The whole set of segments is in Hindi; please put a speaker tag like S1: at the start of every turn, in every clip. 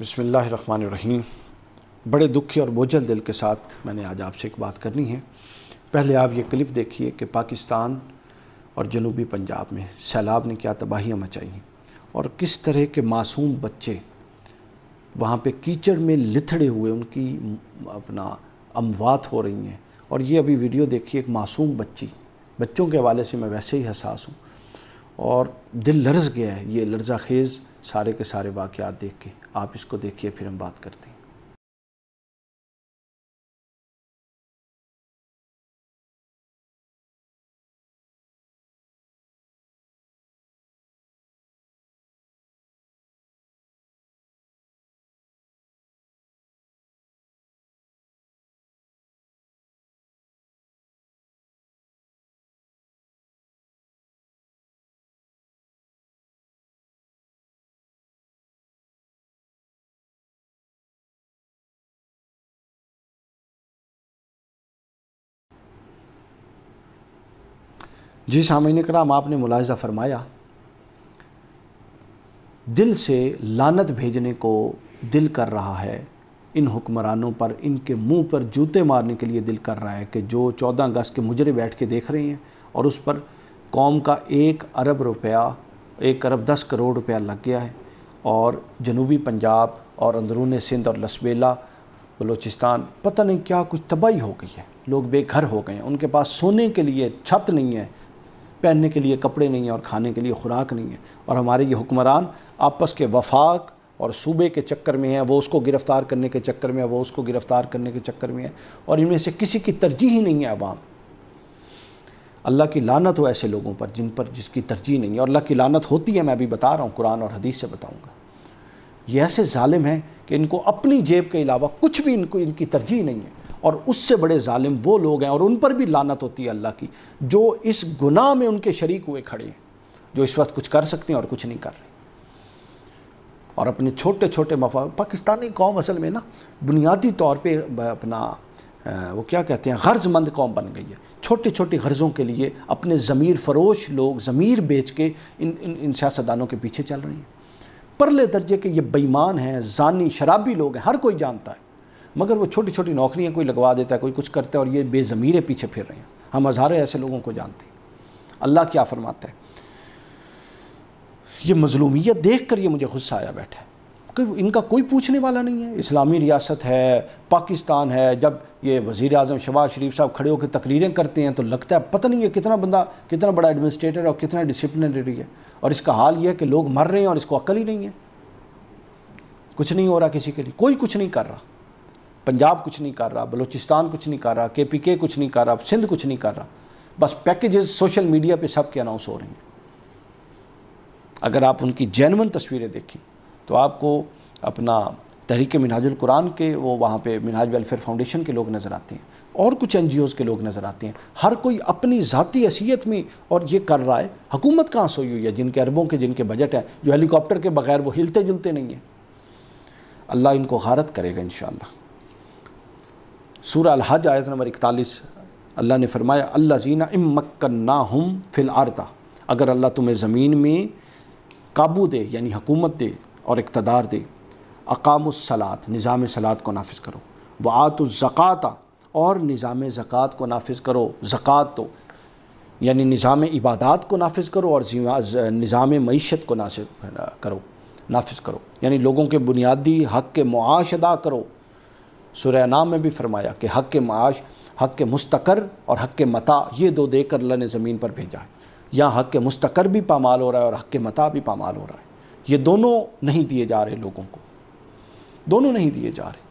S1: बसमीम बड़े दुखी और बोझल दिल के साथ मैंने आज आपसे एक बात करनी है पहले आप ये क्लिप देखिए कि पाकिस्तान और जनूबी पंजाब में सैलाब ने क्या तबाहियाँ मचाई हैं और किस तरह के मासूम बच्चे वहाँ पे कीचड़ में लिथड़े हुए उनकी अपना अमवात हो रही हैं और ये अभी वीडियो देखिए एक मासूम बच्ची बच्चों के हवाले से मैं वैसे ही हसास हूँ और दिल लर्ज गया है ये लर्जा खेज़ सारे के सारे वाक़ देख के आप इसको देखिए फिर हम बात करते हैं जी सामिन कराम आपने मुलायजा फरमाया दिल से लानत भेजने को दिल कर रहा है इन हुक्मरानों पर इनके मुंह पर जूते मारने के लिए दिल कर रहा है कि जो चौदह अगस्त के मुजरे बैठ के देख रहे हैं और उस पर कौम का एक अरब रुपया एक अरब दस करोड़ रुपया लग गया है और जनूबी पंजाब और अंदरून सिंध और लसबेला बलूचिस्तान पता नहीं क्या कुछ तबाही हो गई है लोग बेघर हो गए हैं उनके पास सोने के लिए छत नहीं है पहनने के लिए कपड़े नहीं हैं और खाने के लिए खुराक नहीं है और हमारे ये हुक्मरान आपस के वफाक और सूबे के चक्कर में है वो उसको गिरफ़्तार करने के चक्कर में है वो उसको गिरफ़्तार करने के चक्कर में है और इनमें से किसी की तरजीह ही नहीं है आवाम अल्लाह की लानत हो ऐसे लोगों पर जिन पर जिसकी तरजीह नहीं है और अल्लाह की लानत होती है मैं अभी बता रहा हूँ कुरान और हदीस से बताऊँगा ये ऐसे ालिम हैं कि इनको अपनी जेब के अलावा कुछ भी इनको इनकी तरजीह नहीं है और उससे बड़े ालिम वो लोग हैं और उन पर भी लानत होती है अल्लाह की जो इस गुनाह में उनके शरीक हुए खड़े हैं जो इस वक्त कुछ कर सकते हैं और कुछ नहीं कर रहे और अपने छोटे छोटे मफा पाकिस्तानी कौम असल में ना बुनियादी तौर पर अपना वो क्या कहते हैं गर्जमंद कौम बन गई है छोटे छोटे गर्ज़ों के लिए अपने ज़मीर फरोश लोग ज़मीर बेच के इन इन इन सियासतदानों के पीछे चल रही हैं परले दर्जे के ये बेईमान हैं जानी शराबी लोग हैं हर कोई जानता है मगर वो छोटी छोटी नौकरियाँ कोई लगवा देता है कोई कुछ करता है और ये बेज़मीरे पीछे फिर रहे हैं हम हज़ारों ऐसे लोगों को जानते हैं अल्लाह क्या फरमाता है ये मजलूमियत देख कर ये मुझे गुस्सा आया बैठा है कि इनका कोई पूछने वाला नहीं है इस्लामी रियासत है पाकिस्तान है जब ये वज़ी अजम शबाज शरीफ साहब खड़े होकर तकरीरें करते हैं तो लगता है पता नहीं है कितना बंदा कितना बड़ा एडमिनिस्ट्रेटर और कितना डिसिप्लिनरी है और इसका हाल यह है कि लोग मर रहे हैं और इसको अकल ही नहीं है कुछ नहीं हो रहा किसी के लिए कोई कुछ नहीं कर रहा पंजाब कुछ नहीं कर रहा बलूचिस्तान कुछ नहीं कर रहा के पी के कुछ नहीं कर रहा सिंध कुछ नहीं कर रहा बस पैकेजेस सोशल मीडिया पे सबके अनाउंस हो रहे हैं अगर आप उनकी जैनवन तस्वीरें देखें तो आपको अपना तहरीक मिनाजुल कुरान के वो वहाँ पे मिनाज वेलफेयर फाउंडेशन के लोग नज़र आते हैं और कुछ एन के लोग नज़र आते हैं हर कोई अपनी ज़ाती हैसीत में और ये कर रहा है हकूमत कहाँ सोई हुई है जिनके अरबों के जिनके बजट हैं जो हेलीकॉप्टर के बगैर वो हिलते जुलते नहीं हैं अल्लाह इनको गारत करेगा इन सूर हज आयत नंबर इकतालीस अल्लाह ने फरमाया अल्ला जीना इम ना हम फिल आरता अगर अल्लाह तुम्हें ज़मीन में काबू दे यानि हकूमत दे और इकतदार दे अकामसलात निज़ाम सलात को नाफिज करो व वातुज़क़ाता और निज़ाम ज़क़़त को नाफिज करो ज़क़़ात तो यानी निज़ाम इबादात को नाफिज करो और निज़ाम मीशत को नाफिज करो नाफिज करो यानि लोगों के बुनियादी हक़ के मुआश अदा करो सुरह नाम में भी फरमाया कि हक़ के माश हक़ के मुस्तकर और हक़ के मता ये दो देकर अल्लाह ने ज़मीन पर भेजा है यहाँ हक़ के मुस्तकर भी पामाल हो रहा है और हक़ के मता भी पामाल हो रहा है ये दोनों नहीं दिए जा रहे लोगों को दोनों नहीं दिए जा रहे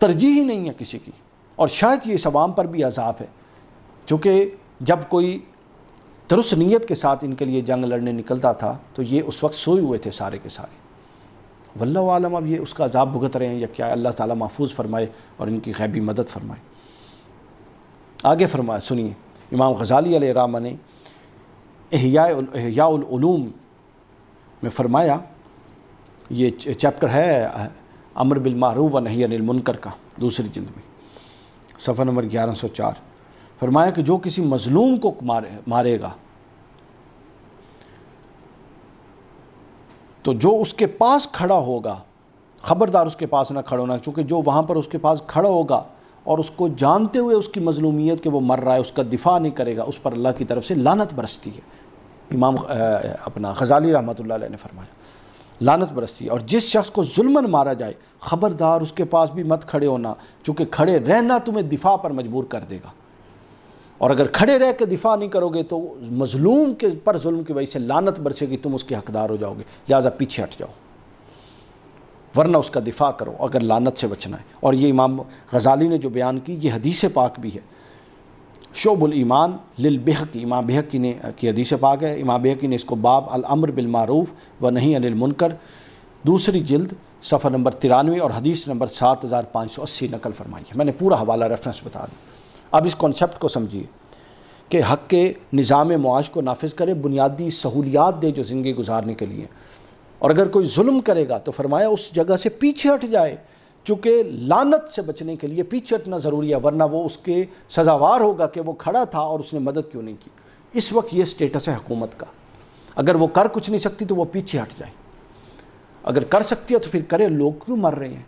S1: तरजीह ही नहीं है किसी की और शायद ये इस आवाम पर भी अजाब है चूँकि जब कोई दुरुस्त नीयत के साथ इनके लिए जंग लड़ने निकलता था तो ये उस वक्त सोए हुए थे सारे के सारे वल्लम आलम अब ये उसका अजाब भुगत रहे हैं या क्या अल्लाह ताला महफूज फरमाए और इनकी गैबी मदद फरमाए आगे फरमाए सुनिए इमाम गजाली रामा ने एहयालूम में फरमाया ये चैप्टर है अमर बिलमारूफ व नहीं मुनकर का दूसरी जिल्द में सफ़र नंबर ग्यारह सौ चार फरमाया कि जो किसी मज़लूम को मारे मारेगा तो जो उसके पास खड़ा होगा ख़बरदार उसके पास ना खड़ा होना क्योंकि जो वहाँ पर उसके पास खड़ा होगा और उसको जानते हुए उसकी मजलूमियत के वो मर रहा है उसका दिफा नहीं करेगा उस पर अल्लाह की तरफ से लानत बरसती है इमाम अपना गजाली रहमत ने फरमाया लानत बरसती है और जिस शख्स को जुल्मन मारा जाए ख़बरदार उसके पास भी मत खड़े होना चूँकि खड़े रहना तुम्हें दिफा पर मजबूर कर देगा और अगर खड़े रह के दिफा नहीं करोगे तो मजलूम के पर जुल्म की वजह से लानत बरसेगी तुम उसके हकदार हो जाओगे लिहाजा पीछे हट जाओ वरना उसका दिफा करो अगर लानत से बचना है और ये इमाम गजाली ने जो बयान की ये हदीस पाक भी है शोबुल ईमान लिल बेहक इमाम बेहकी ने की हदीस पाक है इमाम बेहकी ने इसको बाब अल अमर बिल मारूफ व नहीं अनिल मुनकर दूसरी जिल्द सफ़र नंबर तिरानवे और हदीस नंबर सात हज़ार पाँच सौ अस्सी नकल फरमाई है मैंने पूरा हवाला रेफरेंस बता दिया अब इस कॉन्सेप्ट को समझिए कि हक के निज़ाम मुआश को नाफिज करे बुनियादी सहूलियात दे जो ज़िंदगी गुजारने के लिए और अगर कोई जुल्म करेगा तो फरमाया उस जगह से पीछे हट जाए चूँकि लानत से बचने के लिए पीछे हटना ज़रूरी है वरना वो उसके सज़ावार होगा कि वो खड़ा था और उसने मदद क्यों नहीं की इस वक्त ये स्टेटस है हकूमत का अगर वो कर कुछ नहीं सकती तो वो पीछे हट जाए अगर कर सकती है तो फिर करें लोग क्यों मर रहे हैं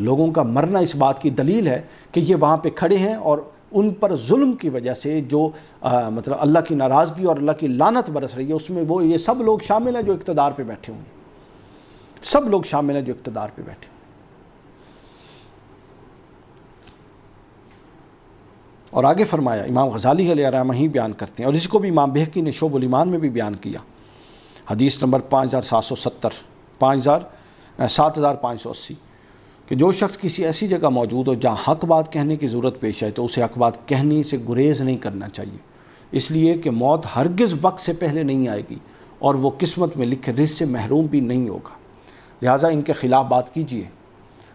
S1: लोगों का मरना इस बात की दलील है कि ये वहाँ पर खड़े हैं और उन पर जुल्म की वजह से जो आ, मतलब अल्लाह की नाराज़गी और अल्लाह की लानत बरस रही है उसमें वो ये सब लोग शामिल हैं जो इकतदार पर बैठे हुए हैं सब लोग शामिल हैं जो इकतदार पर बैठे हुए और आगे फरमाया इमाम गजाली रहम ही बयान करते हैं और इसको भी इमाम बेहकी ने ईमान में भी बयान किया हदीस नंबर पाँच हज़ार सात सौ सत्तर पाँच हज़ार सात हज़ार पाँच सौ अस्सी कि जो शख्स किसी ऐसी जगह मौजूद हो जहाँ हक बात कहने की ज़रूरत पेश आए तो उसे हक बात कहने से गुरेज नहीं करना चाहिए इसलिए कि मौत हरगिज़ वक्त से पहले नहीं आएगी और वो किस्मत में लिखे रिज से महरूम भी नहीं होगा लिहाजा इनके ख़िलाफ़ बात कीजिए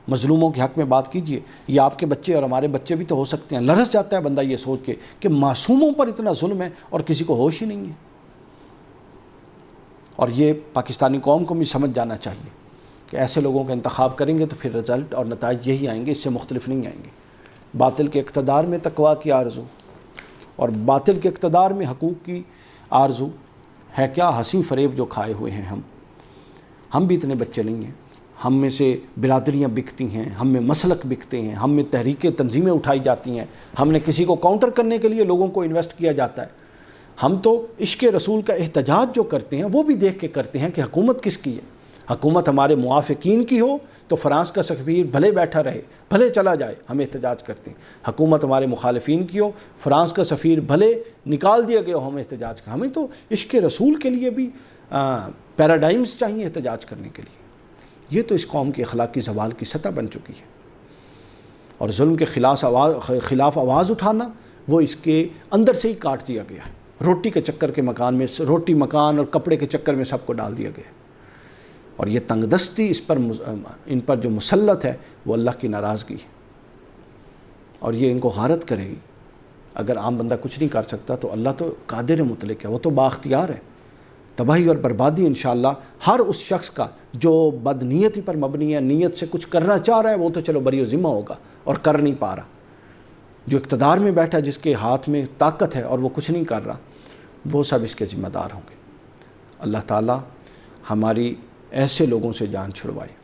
S1: मज़लूमों के हक़ में बात कीजिए यह आपके बच्चे और हमारे बच्चे भी तो हो सकते हैं लरस जाता है बंदा ये सोच के कि मासूमों पर इतना जुल्म है और किसी को होश ही नहीं है और ये पाकिस्तानी कौम को भी समझ जाना चाहिए कि ऐसे लोगों का इंतखब करेंगे तो फिर रिज़ल्ट और नतज यही आएंगे इससे मुख्तलिफ नहीं आएंगे बातिल के इकतदार में तकवा की आरजू और बातिल के इकतदार में हकूक़ की आरजू है क्या हंसी फरेब जो खाए हुए हैं हम हम भी इतने बच्चे नहीं हैं हम में से बिरादरियाँ बिकती हैं हम में मसलक बिकते हैं हम में तहरीकें तंजीमें उठाई जाती हैं हमने किसी को काउंटर करने के लिए लोगों को इन्वेस्ट किया जाता है हम तो इश्क रसूल का एहतजाज जो करते हैं वो भी देख के करते हैं कि हुकूमत किसकी है हकूमत हमारे मुआफ़िकीन की हो तो फ़्रांस का सफीर भले बैठा रहे भले चला जाए हम एहतजाज करते हैं हकूमत हमारे मुखालफी की हो फ़्रांस का सफ़ीर भले निकाल दिया गया हो हम एहतजाज कर हमें तो इश्क रसूल के लिए भी पैराडाइम्स चाहिए एहतजाज करने के लिए ये तो इस कौम के अखलाकी जवाल की सतह बन चुकी है और जुल्म के खिलाफ आवाज़ ख़िलाफ़ आवाज़ उठाना वो इसके अंदर से ही काट दिया गया है रोटी के चक्कर के मकान में रोटी मकान और कपड़े के चक्कर में सबको डाल दिया गया है और ये तंगदस्ती इस पर इन पर जो मुसलत है वो अल्लाह की नाराज़गी है और ये इनको गारत करेगी अगर आम बंदा कुछ नहीं कर सकता तो अल्लाह तो कादिर मुतलक है वो तो बाख्तियार है तबाही और बर्बादी इन हर उस शख्स का जो बदनीयती पर मबनी है नीयत से कुछ करना चाह रहा है वो तो चलो बरी ज़िम्मा होगा और कर नहीं पा रहा जो इकतदार में बैठा जिसके हाथ में ताकत है और वो कुछ नहीं कर रहा वो सब इसके ज़िम्मेदार होंगे अल्लाह ताली हमारी ऐसे लोगों से जान छुड़वाई